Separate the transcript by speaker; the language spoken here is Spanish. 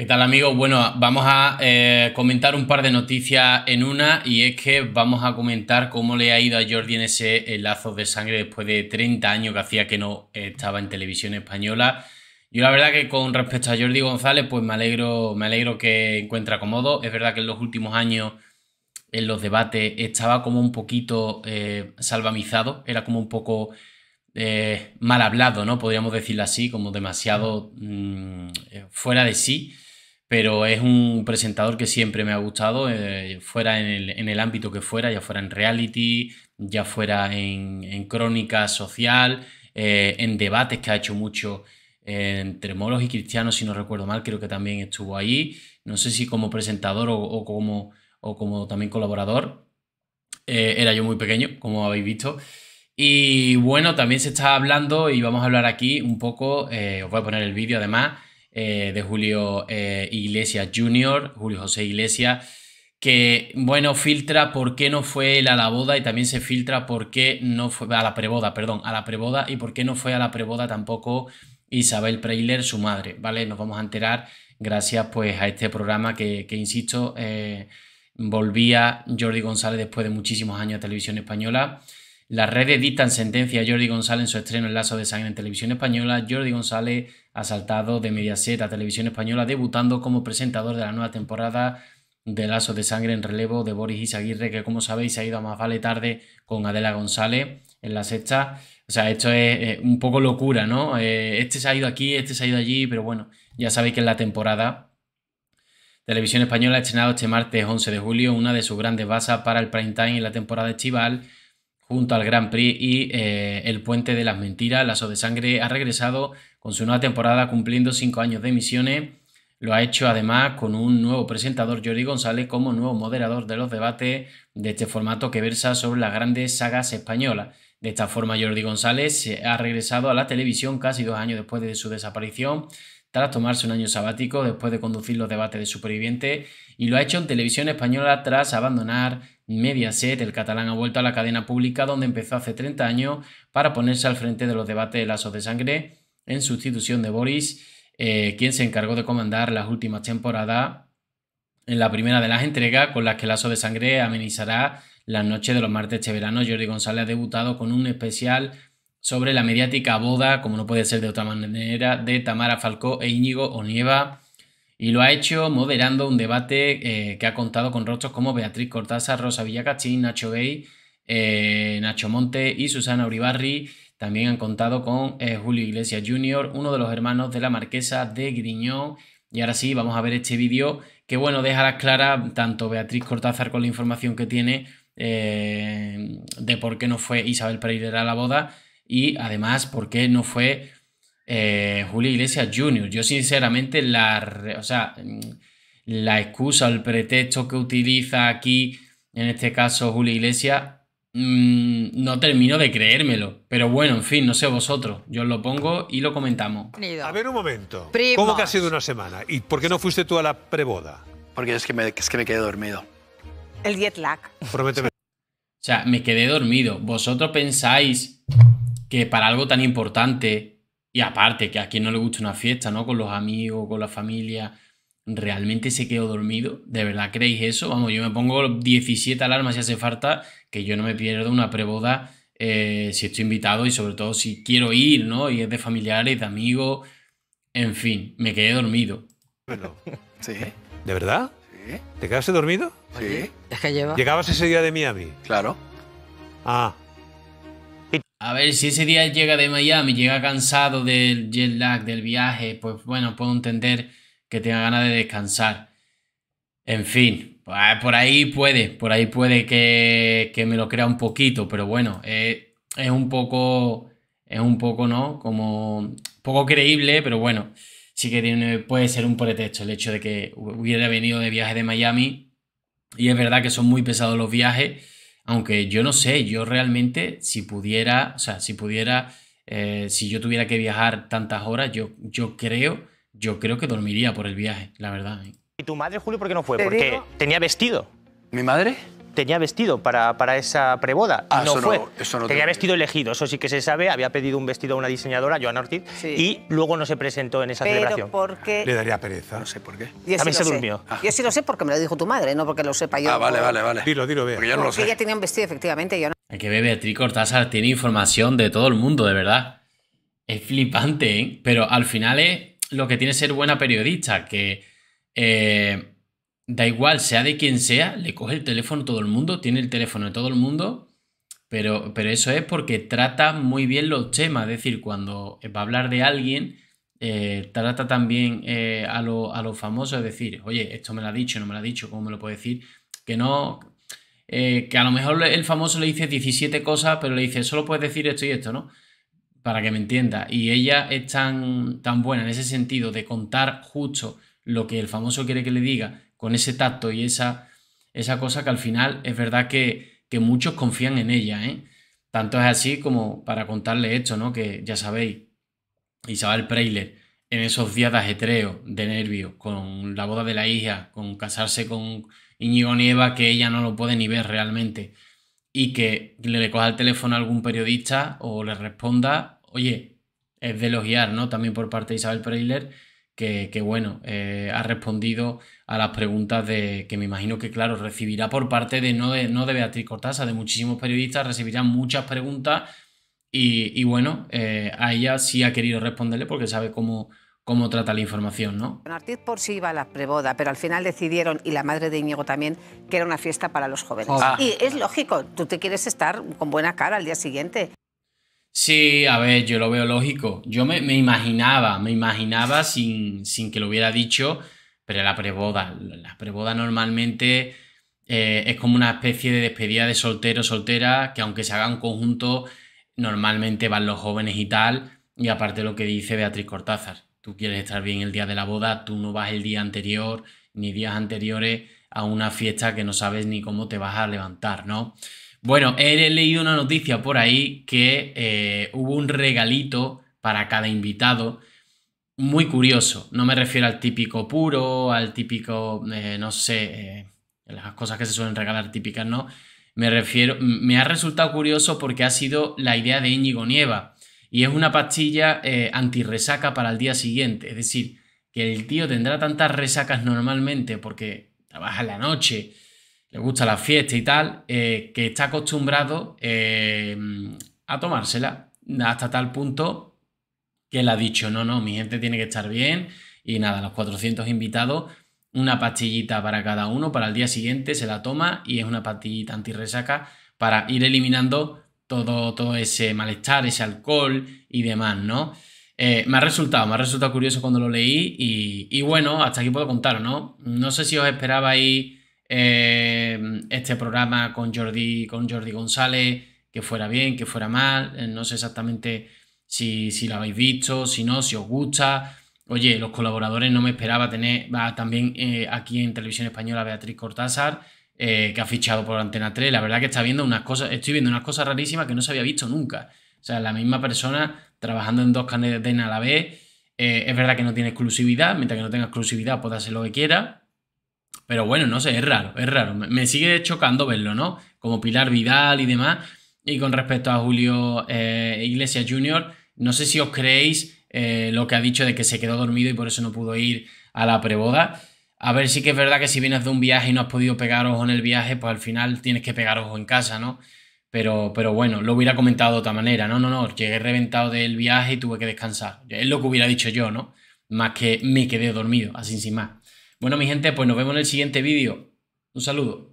Speaker 1: ¿Qué tal amigos? Bueno, vamos a eh, comentar un par de noticias en una y es que vamos a comentar cómo le ha ido a Jordi en ese eh, lazo de sangre después de 30 años que hacía que no estaba en televisión española. Yo la verdad que con respecto a Jordi González, pues me alegro, me alegro que encuentra cómodo. Es verdad que en los últimos años en los debates estaba como un poquito eh, salvamizado, era como un poco mal hablado, ¿no? Podríamos decirlo así, como demasiado mm, fuera de sí pero es un presentador que siempre me ha gustado, eh, fuera en el, ámbito que fuera, ya fuera en reality, ya fuera en, crónica social, eh, en debates que ha hecho mucho eh, entre molos y cristianos, si no recuerdo mal, creo que también estuvo ahí, no sé si como presentador como, o como también colaborador. era yo muy pequeño, como habéis visto. Y bueno, también se está hablando y vamos a hablar aquí un poco, os voy a poner el vídeo además eh, de Julio eh, Iglesias Jr., Julio José Iglesias, que, bueno, filtra por qué no fue él a la boda y también se filtra por qué no fue a la preboda, perdón, a la preboda y por qué no fue a la preboda tampoco Isabel Preiler, su madre, ¿vale? Nos vamos a enterar gracias pues a este programa que, insisto, eh, volvía Jordi González después de muchísimos años de Televisión Española las redes dictan sentencia a Jordi González en su estreno El lazo de sangre en Televisión Española. Jordi González ha saltado de Mediaset a Televisión Española, debutando como presentador de la nueva temporada de Lazo de Sangre en relevo de Boris Isaguirre, que como sabéis ha ido a más vale tarde con Adela González en la sexta. O sea, esto es eh, un poco locura, ¿no? Eh, este se ha ido aquí, este se ha ido allí, pero bueno, ya sabéis que en la temporada Televisión Española ha estrenado este martes 11 de julio una de sus grandes basas para el prime time en la temporada estival junto al Gran Prix y eh, El Puente de las Mentiras. Lazo de Sangre ha regresado con su nueva temporada cumpliendo cinco años de emisiones. Lo ha hecho además con un nuevo presentador, Jordi González, como nuevo moderador de los debates de este formato que versa sobre las grandes sagas españolas. De esta forma, Jordi González ha regresado a la televisión casi dos años después de su desaparición tras tomarse un año sabático después de conducir los debates de Superviviente y lo ha hecho en televisión española tras abandonar Mediaset. El catalán ha vuelto a la cadena pública donde empezó hace 30 años para ponerse al frente de los debates de Lazos de Sangre en sustitución de Boris, eh, quien se encargó de comandar las últimas temporadas en la primera de las entregas con las que Lazo de Sangre amenizará la noche de los martes de este verano. Jordi González ha debutado con un especial sobre la mediática boda, como no puede ser de otra manera, de Tamara Falcó e Íñigo Onieva. Y lo ha hecho moderando un debate eh, que ha contado con rostros como Beatriz Cortázar, Rosa Villacachín, Nacho Bey, eh, Nacho Monte y Susana Uribarri. También han contado con eh, Julio Iglesias Jr., uno de los hermanos de la marquesa de Griñón. Y ahora sí, vamos a ver este vídeo que, bueno, deja clara tanto Beatriz Cortázar con la información que tiene de por qué no fue Isabel Pereira a la boda, y además ¿por qué no fue eh, Julio Iglesias Jr. Yo sinceramente la, o sea, mm, la excusa, el pretexto que utiliza aquí, en este caso Julio Iglesias, mm, no termino de creérmelo. Pero bueno, en fin, no sé vosotros. Yo os lo pongo y lo comentamos. A ver un momento. ¿Cómo que ha sido una semana? ¿Y por qué no fuiste tú a la preboda? Porque es que me, que me quedé dormido. El jet lag. Prométeme. O sea, me quedé dormido. ¿Vosotros pensáis que para algo tan importante, y aparte que a quien no le gusta una fiesta, ¿no? Con los amigos, con la familia, ¿realmente se quedó dormido? ¿De verdad creéis eso? Vamos, yo me pongo 17 alarmas si hace falta, que yo no me pierdo una preboda eh, si estoy invitado y sobre todo si quiero ir, ¿no? Y es de familiares, de amigos, en fin, me quedé dormido. Sí. ¿De verdad? ¿Te quedaste dormido? Sí. que ¿Llegabas ese día de Miami? Claro. Ah, a ver, si ese día llega de Miami, llega cansado del jet lag, del viaje, pues bueno, puedo entender que tenga ganas de descansar. En fin, ah, por ahí puede, por ahí puede que, que me lo crea un poquito, pero bueno, eh, es un poco, es un poco, ¿no? Como poco creíble, pero bueno, sí que puede ser un pretexto el hecho de que hubiera venido de viaje de Miami. Y es verdad que son muy pesados los viajes aunque yo no sé, yo realmente si pudiera, o sea, si pudiera, eh, si yo tuviera que viajar tantas horas, yo, yo creo, yo creo que dormiría por el viaje, la verdad. ¿Y tu madre, Julio, por qué no fue? Porque tenía vestido. ¿Mi madre? tenía vestido para, para esa preboda. Ah, no eso fue. No, tenía vestido elegido, eso sí que se sabe. Había pedido un vestido a una diseñadora, Joan Ortiz, y luego no se presentó en esa Pero celebración. Le daría pereza. No sé por qué. También se durmió. Yo sí lo sé porque me lo dijo tu madre, no porque lo sepa yo. Ah, vale, vale, vale. Dilo, dilo, ve. Porque, yo no sé. ella tenía un vestido, efectivamente. Yo no... Hay que bebe Beatriz Cortázar tiene información de todo el mundo, de verdad. Es flipante, ¿eh? Pero al final es lo que tiene ser buena periodista, que... Eh, da igual, sea de quien sea, le coge el teléfono todo el mundo, tiene el teléfono de todo el mundo, pero, pero eso es porque trata muy bien los temas, es decir, cuando va a hablar de alguien, eh, trata también eh, a, los lo famosos, es decir, oye, esto me lo ha dicho, no me lo ha dicho, ¿cómo me lo puede decir? Que no, eh, que a lo mejor el famoso le dice 17 cosas, pero le dice, solo puedes decir esto y esto, ¿no? Para que me entienda. Y ella es tan, tan buena en ese sentido de contar justo lo que el famoso quiere que le diga, con ese tacto y esa, esa cosa que al final es verdad que, que muchos confían en ella. ¿eh? Tanto es así como para contarle esto, ¿no? que ya sabéis, Isabel Preiler, en esos días de ajetreo, de nervios, con la boda de la hija, con casarse con Iñigo Nieva, que ella no lo puede ni ver realmente, y que le coja el teléfono a algún periodista o le responda, oye, es de elogiar, ¿no? También por parte de Isabel Preiler que, bueno, eh, ha respondido a las preguntas de, que me imagino que, claro, recibirá por parte de no de, Beatriz Cortázar, de muchísimos periodistas, recibirá muchas preguntas y, bueno, eh, a ella sí ha querido responderle porque sabe cómo, cómo trata la información, ¿no? Artiz por sí iba a la preboda, pero al final decidieron, y la madre de Íñigo también, que era una fiesta para los jóvenes. Y es lógico, tú te quieres estar con buena cara al día siguiente. Sí, a ver, yo lo veo lógico. Yo me, imaginaba, me imaginaba sin, que lo hubiera dicho, pero la preboda, la preboda normalmente eh, es como una especie de despedida de soltero, soltera, que aunque se haga en conjunto, normalmente van los jóvenes y tal. Y aparte lo que dice Beatriz Cortázar, tú quieres estar bien el día de la boda, tú no vas el día anterior ni días anteriores a una fiesta que no sabes ni cómo te vas a levantar, ¿no? Bueno, he leído una noticia por ahí que eh, hubo un regalito para cada invitado muy curioso. No me refiero al típico puro, al típico, eh, no sé, eh, las cosas que se suelen regalar típicas, ¿no? Me refiero, me ha resultado curioso porque ha sido la idea de Íñigo Nieva. Y es una pastilla antirresaca para el día siguiente. Es decir, que el tío tendrá tantas resacas normalmente porque trabaja en la noche, le gusta la fiesta y tal, eh, que está acostumbrado eh, a tomársela hasta tal punto que le ha dicho, no, no, mi gente tiene que estar bien y nada, los 400 invitados, una pastillita para cada uno, para el día siguiente se la toma y es una pastillita antiresaca para ir eliminando todo, todo ese malestar, ese alcohol y demás, ¿no? Eh, me ha resultado, me ha resultado curioso cuando lo leí y, bueno, hasta aquí puedo contar, ¿no? No sé si os esperabais Em, este programa con Jordi, con Jordi González, que fuera bien, que fuera mal, eh, no sé exactamente si, lo habéis visto, si no, si os gusta. Oye, los colaboradores no me esperaba tener va, también eh, aquí en Televisión Española Beatriz Cortázar, eh, que ha fichado por Antena 3. La verdad que está viendo unas cosas, estoy viendo unas cosas rarísimas que no se había visto nunca. O sea, la misma persona trabajando en dos canales de cadenas a la vez. es verdad que no tiene exclusividad, mientras que no tenga exclusividad, puede hacer lo que quiera. Pero bueno, no sé, es raro, es raro. Me sigue chocando verlo, ¿no? Como Pilar Vidal y demás. Y con respecto a Julio eh, Iglesias Jr., no sé si os creéis eh, lo que ha dicho de que se quedó dormido y por eso no pudo ir a la preboda. A ver, si que es verdad que si vienes de un viaje y no has podido pegar ojo en el viaje, pues al final tienes que pegar ojo en casa, ¿no? Pero, pero bueno, lo hubiera comentado de otra manera. No, no, no, llegué reventado del viaje y tuve que descansar. Es lo que hubiera dicho yo, ¿no? Más que me quedé dormido, así sin más. Bueno, mi gente, pues nos vemos en el siguiente vídeo. Un saludo.